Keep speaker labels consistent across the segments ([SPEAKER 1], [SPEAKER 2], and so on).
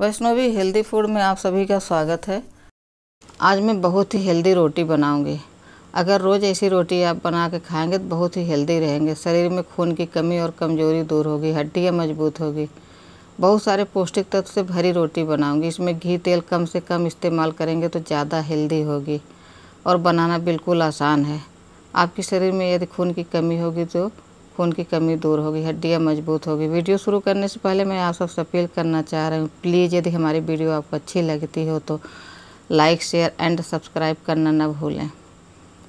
[SPEAKER 1] Vaishnavi healthy food में आप सभी का स्वागत है आज मैं बहुत ही हेल्दी रोटी बनाऊंगी अगर रोज़ ऐसी रोटी आप बना के खाएंगे तो बहुत ही हेल्दी रहेंगे शरीर में खून की कमी और कमज़ोरी दूर होगी हड्डियाँ मजबूत होगी बहुत सारे पौष्टिक तत्व से भरी रोटी बनाऊंगी इसमें घी तेल कम से कम इस्तेमाल करेंगे तो ज़्यादा हेल्दी होगी और बनाना बिल्कुल आसान है आपके शरीर में यदि खून की कमी होगी तो खून की कमी दूर होगी हड्डियाँ मजबूत होगी वीडियो शुरू करने से पहले मैं आप सबसे अपील करना चाह रही हूँ प्लीज़ यदि हमारी वीडियो आपको अच्छी लगती हो तो लाइक शेयर एंड सब्सक्राइब करना न भूलें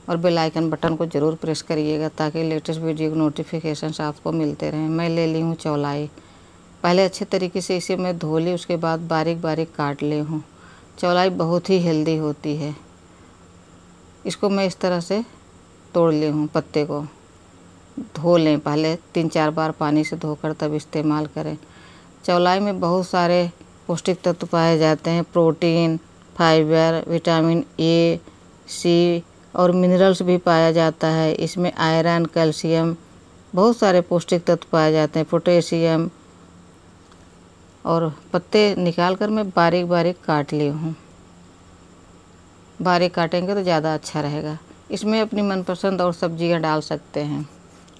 [SPEAKER 1] और बेल आइकन बटन को ज़रूर प्रेस करिएगा ताकि लेटेस्ट वीडियो के नोटिफिकेशन आपको मिलते रहें मैं ले ली हूँ चौलाई पहले अच्छे तरीके से इसे मैं धो ली उसके बाद बारीक बारीक काट ली हूँ चौलाई बहुत ही हेल्दी होती है इसको मैं इस तरह से तोड़ ली हूँ पत्ते को धो लें पहले तीन चार बार पानी से धोकर तब इस्तेमाल करें चौलाई में बहुत सारे पौष्टिक तत्व पाए जाते हैं protein fibre vitamin A C और मिनरल्स भी पाया जाता है इसमें आयरन कैल्शियम बहुत सारे पौष्टिक तत्व पाए जाते हैं पोटेशियम और पत्ते निकाल कर मैं बारीक बारीक काट ली हूँ बारीक काटेंगे तो ज़्यादा अच्छा रहेगा इसमें अपनी मनपसंद और सब्जियाँ डाल सकते हैं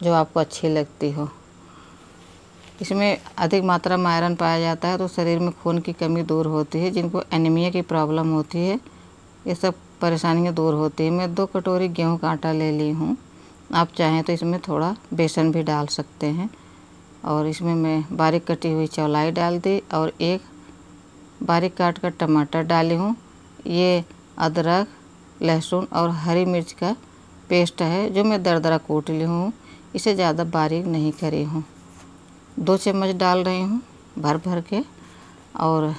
[SPEAKER 1] जो आपको अच्छी लगती हो इसमें अधिक मात्रा में आयरन पाया जाता है तो शरीर में खून की कमी दूर होती है जिनको एनीमिया की प्रॉब्लम होती है ये सब परेशानियाँ दूर होती है मैं दो कटोरी गेहूं का आटा ले ली हूँ आप चाहें तो इसमें थोड़ा बेसन भी डाल सकते हैं और इसमें मैं बारीक कटी हुई चौलाई डाल दी और एक बारीक काट कर टमाटर डाली हूँ ये अदरक लहसुन और हरी मिर्च का पेस्ट है जो मैं दरदरा कूट ली हूँ इसे ज़्यादा बारीक नहीं करी हूँ दो चम्मच डाल रही हूँ भर भर के और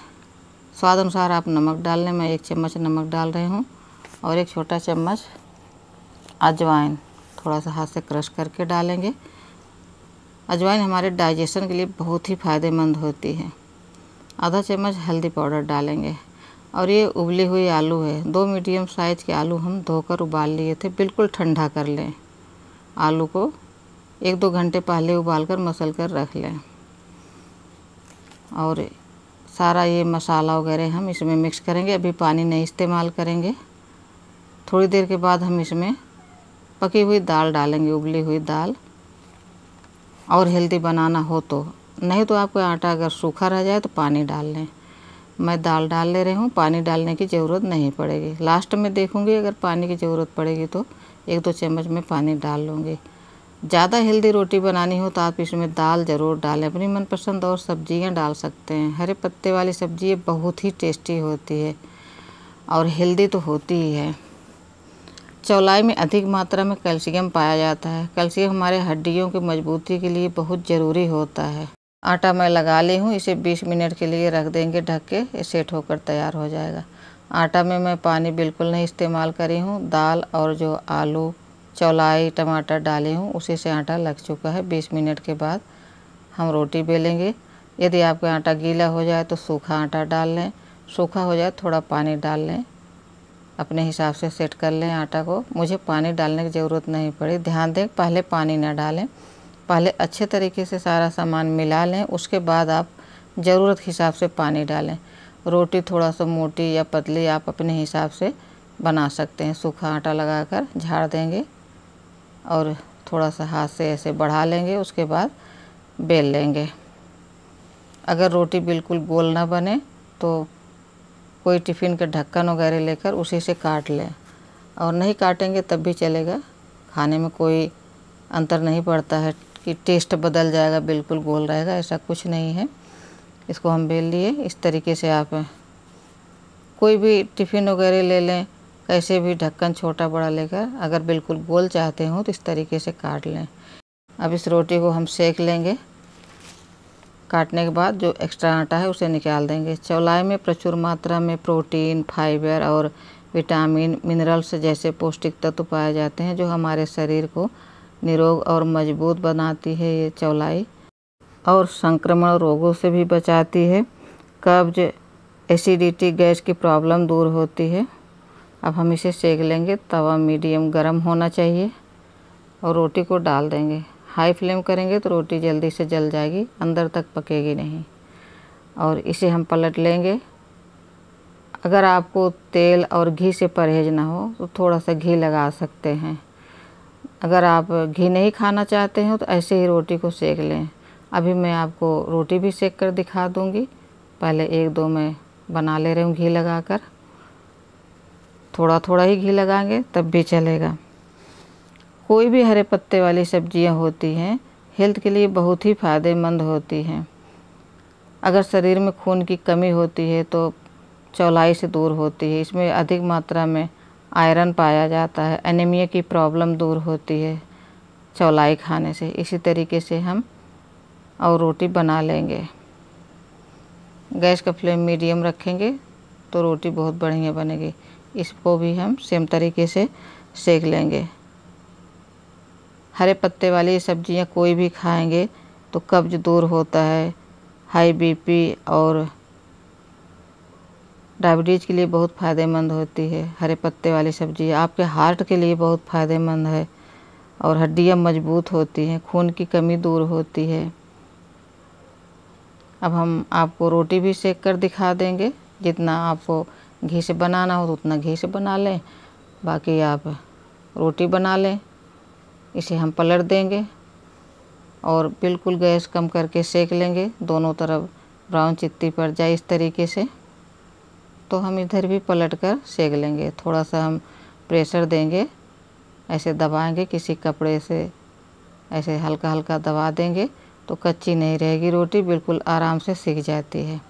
[SPEAKER 1] स्वाद अनुसार आप नमक डाल लें मैं एक चम्मच नमक डाल रही हूँ और एक छोटा चम्मच अजवाइन थोड़ा सा हाथ से क्रश करके डालेंगे अजवाइन हमारे डाइजेशन के लिए बहुत ही फ़ायदेमंद होती है आधा चम्मच हल्दी पाउडर डालेंगे और ये उबली हुई आलू है दो मीडियम साइज़ के आलू हम धोकर उबाल लिए थे बिल्कुल ठंडा कर लें आलू को एक दो घंटे पहले उबाल कर मसल कर रख लें और सारा ये मसाला वगैरह हम इसमें मिक्स करेंगे अभी पानी नहीं इस्तेमाल करेंगे थोड़ी देर के बाद हम इसमें पकी हुई दाल डालेंगे उबली हुई दाल और हेल्दी बनाना हो तो नहीं तो आपका आटा अगर सूखा रह जाए तो पानी डाल लें मैं दाल डाल ले रही हूँ पानी डालने की ज़रूरत नहीं पड़ेगी लास्ट में देखूँगी अगर पानी की ज़रूरत पड़ेगी तो एक दो चम्मच में पानी डाल लूँगी ज़्यादा हेल्दी रोटी बनानी हो तो आप इसमें दाल ज़रूर डालें अपनी मनपसंद और सब्जियां डाल सकते हैं हरे पत्ते वाली सब्जी बहुत ही टेस्टी होती है और हेल्दी तो होती ही है चौलाई में अधिक मात्रा में कैल्शियम पाया जाता है कैल्शियम हमारे हड्डियों की मजबूती के लिए बहुत ज़रूरी होता है आटा मैं लगा ली हूँ इसे 20 मिनट के लिए रख देंगे ढक के ये सेट होकर तैयार हो जाएगा आटा में मैं पानी बिल्कुल नहीं इस्तेमाल करी हूँ दाल और जो आलू चौलाई टमाटर डाले हूँ उसी से आटा लग चुका है बीस मिनट के बाद हम रोटी बेलेंगे यदि आपका आटा गीला हो जाए तो सूखा आटा डाल लें सूखा हो जाए थोड़ा पानी डाल लें अपने हिसाब से सेट कर लें आटा को मुझे पानी डालने की ज़रूरत नहीं पड़ी ध्यान दें पहले पानी ना डालें पहले अच्छे तरीके से सारा सामान मिला लें उसके बाद आप ज़रूरत हिसाब से पानी डालें रोटी थोड़ा सा मोटी या पतली आप अपने हिसाब से बना सकते हैं सूखा आटा लगाकर झाड़ देंगे और थोड़ा सा हाथ से ऐसे बढ़ा लेंगे उसके बाद बेल लेंगे अगर रोटी बिल्कुल गोल ना बने तो कोई टिफ़िन का ढक्कन वगैरह लेकर उसी से काट लें और नहीं काटेंगे तब भी चलेगा खाने में कोई अंतर नहीं पड़ता है कि टेस्ट बदल जाएगा बिल्कुल गोल रहेगा ऐसा कुछ नहीं है इसको हम बेल लिए इस तरीके से आप कोई भी टिफ़िन वगैरह ले लें कैसे भी ढक्कन छोटा बड़ा लेकर अगर बिल्कुल गोल चाहते हो तो इस तरीके से काट लें अब इस रोटी को हम सेक लेंगे काटने के बाद जो एक्स्ट्रा आटा है उसे निकाल देंगे चौलाई में प्रचुर मात्रा में प्रोटीन फाइबर और विटामिन मिनरल्स जैसे पौष्टिक तत्व तो पाए जाते हैं जो हमारे शरीर को निरोग और मजबूत बनाती है ये चौलाई और संक्रमण रोगों से भी बचाती है कब्ज एसिडिटी गैस की प्रॉब्लम दूर होती है अब हम इसे सेक लेंगे तवा मीडियम गर्म होना चाहिए और रोटी को डाल देंगे हाई फ्लेम करेंगे तो रोटी जल्दी से जल जाएगी अंदर तक पकेगी नहीं और इसे हम पलट लेंगे अगर आपको तेल और घी से परहेज ना हो तो थोड़ा सा घी लगा सकते हैं अगर आप घी नहीं खाना चाहते हैं तो ऐसे ही रोटी को सेक लें अभी मैं आपको रोटी भी सेक कर दिखा दूँगी पहले एक दो मैं बना ले रही हूँ घी लगा कर थोड़ा थोड़ा ही घी लगाएंगे तब भी चलेगा कोई भी हरे पत्ते वाली सब्जियां होती हैं हेल्थ के लिए बहुत ही फ़ायदेमंद होती हैं अगर शरीर में खून की कमी होती है तो चौलाई से दूर होती है इसमें अधिक मात्रा में आयरन पाया जाता है एनीमिया की प्रॉब्लम दूर होती है चौलाई खाने से इसी तरीके से हम और रोटी बना लेंगे गैस का फ्लेम मीडियम रखेंगे तो रोटी बहुत बढ़िया बनेगी इसको भी हम सेम तरीके से सेक लेंगे हरे पत्ते वाली सब्जियां कोई भी खाएंगे तो कब्ज दूर होता है हाई बीपी और डायबिटीज़ के लिए बहुत फ़ायदेमंद होती है हरे पत्ते वाली सब्जी आपके हार्ट के लिए बहुत फ़ायदेमंद है और हड्डियाँ मजबूत होती हैं खून की कमी दूर होती है अब हम आपको रोटी भी सेक कर दिखा देंगे जितना आपको घी से बनाना हो तो उतना घी से बना लें बाकी आप रोटी बना लें इसे हम पलट देंगे और बिल्कुल गैस कम करके सेक लेंगे दोनों तरफ ब्राउन चित्ती पड़ जाए इस तरीके से तो हम इधर भी पलट कर सेक लेंगे थोड़ा सा हम प्रेशर देंगे ऐसे दबाएंगे किसी कपड़े से ऐसे हल्का हल्का दबा देंगे तो कच्ची नहीं रहेगी रोटी बिल्कुल आराम से सीख जाती है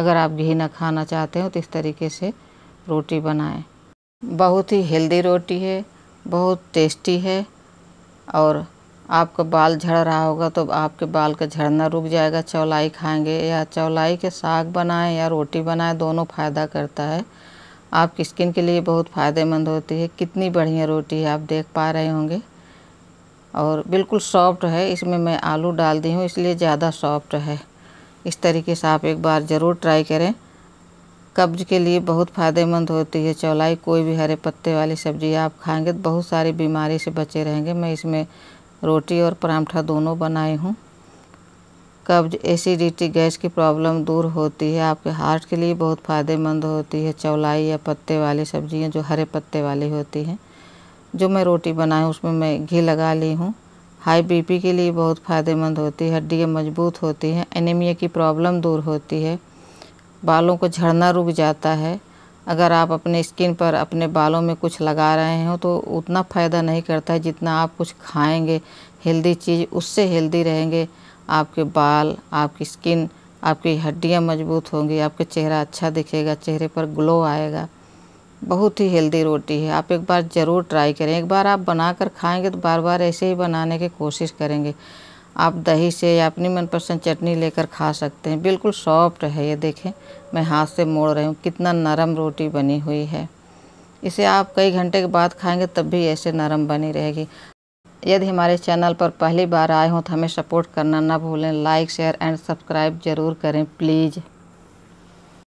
[SPEAKER 1] अगर आप घी ना खाना चाहते हो तो इस तरीके से रोटी बनाएं बहुत ही हेल्दी रोटी है बहुत टेस्टी है और आपका बाल झड़ रहा होगा तो आपके बाल का झड़ना रुक जाएगा चौलाई खाएंगे या चौलाई के साग बनाएं या रोटी बनाएं दोनों फ़ायदा करता है आपकी स्किन के लिए बहुत फ़ायदेमंद होती है कितनी बढ़िया रोटी है आप देख पा रहे होंगे और बिल्कुल सॉफ्ट है इसमें मैं आलू डाल दी हूँ इसलिए ज़्यादा सॉफ्ट है इस तरीके से आप एक बार ज़रूर ट्राई करें कब्ज के लिए बहुत फ़ायदेमंद होती है चौलाई कोई भी हरे पत्ते वाली सब्ज़ी आप खाएंगे तो बहुत सारी बीमारी से बचे रहेंगे मैं इसमें रोटी और परांठा दोनों बनाई हूँ कब्ज एसिडिटी गैस की प्रॉब्लम दूर होती है आपके हार्ट के लिए बहुत फ़ायदेमंद होती है चौलाई या पत्ते वाली सब्जियाँ जो हरे पत्ते वाली होती हैं जो मैं रोटी बनाई उसमें मैं घी लगा ली हूँ हाई बीपी के लिए बहुत फ़ायदेमंद होती है हड्डियाँ मजबूत होती हैं एनीमिया की प्रॉब्लम दूर होती है बालों को झड़ना रुक जाता है अगर आप अपने स्किन पर अपने बालों में कुछ लगा रहे हो तो उतना फ़ायदा नहीं करता है जितना आप कुछ खाएंगे हेल्दी चीज़ उससे हेल्दी रहेंगे आपके बाल आपकी स्किन आपकी हड्डियाँ मजबूत होंगी आपका चेहरा अच्छा दिखेगा चेहरे पर ग्लो आएगा बहुत ही हेल्दी रोटी है आप एक बार ज़रूर ट्राई करें एक बार आप बना कर खाएँगे तो बार बार ऐसे ही बनाने की कोशिश करेंगे आप दही से या अपनी मनपसंद चटनी लेकर खा सकते हैं बिल्कुल सॉफ्ट है ये देखें मैं हाथ से मोड़ रही हूँ कितना नरम रोटी बनी हुई है इसे आप कई घंटे के बाद खाएंगे तब भी ऐसे नरम बनी रहेगी यदि हमारे चैनल पर पहली बार आए हों तो हमें सपोर्ट करना ना भूलें लाइक शेयर एंड सब्सक्राइब ज़रूर करें प्लीज़